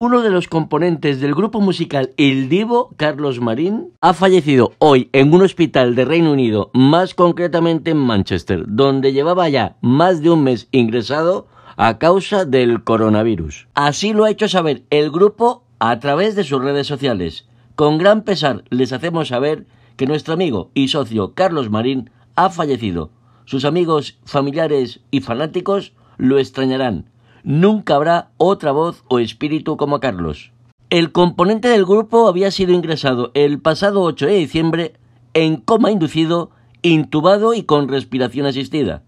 Uno de los componentes del grupo musical El Divo, Carlos Marín, ha fallecido hoy en un hospital de Reino Unido, más concretamente en Manchester, donde llevaba ya más de un mes ingresado a causa del coronavirus. Así lo ha hecho saber el grupo a través de sus redes sociales. Con gran pesar les hacemos saber que nuestro amigo y socio Carlos Marín ha fallecido. Sus amigos, familiares y fanáticos lo extrañarán Nunca habrá otra voz o espíritu como Carlos. El componente del grupo había sido ingresado el pasado 8 de diciembre en coma inducido, intubado y con respiración asistida.